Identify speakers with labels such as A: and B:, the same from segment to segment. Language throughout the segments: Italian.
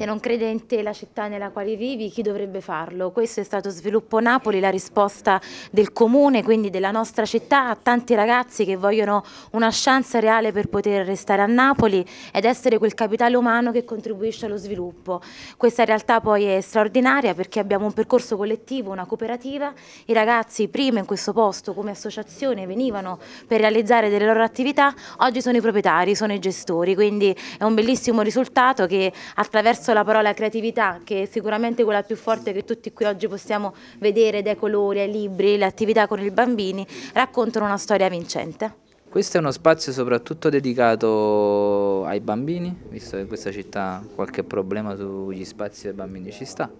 A: Se non crede in te la città nella quale vivi, chi dovrebbe farlo? Questo è stato Sviluppo Napoli, la risposta del comune, quindi della nostra città, a tanti ragazzi che vogliono una chance reale per poter restare a Napoli ed essere quel capitale umano che contribuisce allo sviluppo. Questa realtà poi è straordinaria perché abbiamo un percorso collettivo, una cooperativa, i ragazzi prima in questo posto come associazione venivano per realizzare delle loro attività, oggi sono i proprietari, sono i gestori, quindi è un bellissimo risultato che attraverso passo alla parola creatività, che è sicuramente quella più forte che tutti qui oggi possiamo vedere dai colori, ai libri, le attività con i bambini, raccontano una storia vincente.
B: Questo è uno spazio soprattutto dedicato ai bambini, visto che in questa città qualche problema sugli spazi dei bambini ci sta,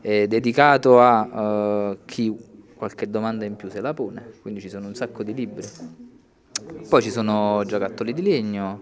B: è dedicato a uh, chi qualche domanda in più se la pone, quindi ci sono un sacco di libri. Poi ci sono giocattoli di legno,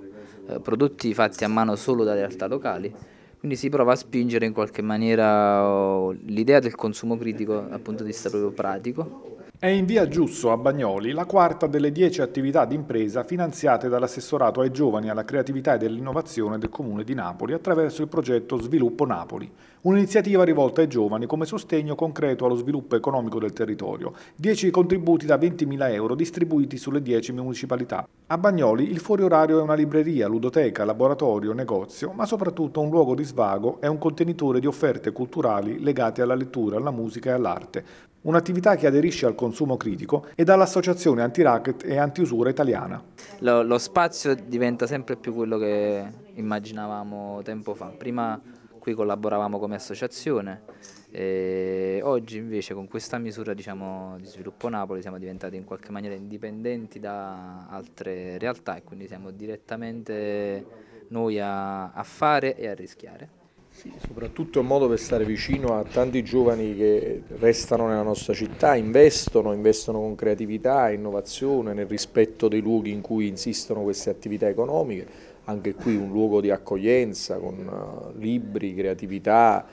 B: eh, prodotti fatti a mano solo da realtà locali, quindi si prova a spingere in qualche maniera
C: oh, l'idea del consumo critico dal punto di vista proprio pratico è in via Giusso a Bagnoli la quarta delle dieci attività d'impresa finanziate dall'assessorato ai giovani alla creatività e all'innovazione del Comune di Napoli attraverso il progetto Sviluppo Napoli, un'iniziativa rivolta ai giovani come sostegno concreto allo sviluppo economico del territorio, Dieci contributi da 20.000 euro distribuiti sulle dieci municipalità. A Bagnoli il fuori orario è una libreria, ludoteca, laboratorio, negozio, ma soprattutto un luogo di svago e un contenitore di offerte culturali legate alla lettura, alla musica e all'arte un'attività che aderisce al consumo critico e dall'associazione anti-racket e anti-usura italiana.
B: Lo, lo, spazio diventa sempre più quello che immaginavamo tempo fa. Prima qui collaboravamo come associazione e oggi invece con questa misura diciamo, di sviluppo Napoli siamo diventati in qualche maniera indipendenti da altre realtà e quindi siamo direttamente noi a, a fare e a rischiare.
D: Sì, soprattutto è un modo per stare vicino a tanti giovani che restano nella nostra città, investono, investono con creatività, innovazione, nel rispetto dei luoghi in cui insistono queste attività economiche, anche qui un luogo di accoglienza con eh, libri, creatività,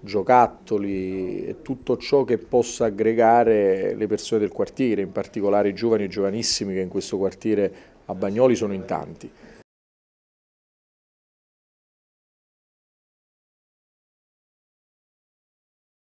D: giocattoli e tutto ciò che possa aggregare le persone del quartiere, in
C: particolare i giovani e giovanissimi che in questo quartiere a Bagnoli sono in tanti.